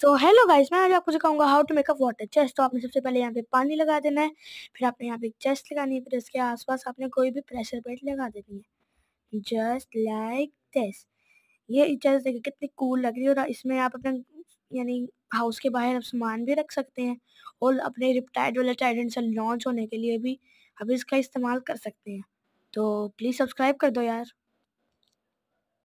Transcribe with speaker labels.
Speaker 1: so hello guys मैं आज आपको सिखाऊंगा how to make a water chest तो आपने सबसे पहले यहाँ पे पानी लगा देना है फिर आपने यहाँ पे चेस्ट लगानी है फिर इसके आसपास आपने कोई भी प्रेशर प्लेट लगा देनी है जस्ट लाइक दिस ये चेस्ट देखिए कितनी कूल लग रही है और इसमें आप अपने यानी हाउस के बाहर आप सामान भी रख सकते हैं और अपने रिप्टाइड वाले टाइडेंट से लॉन्च होने के लिए भी अभी इसका इस्तेमाल कर सकते हैं तो प्लीज़ सब्सक्राइब कर दो यार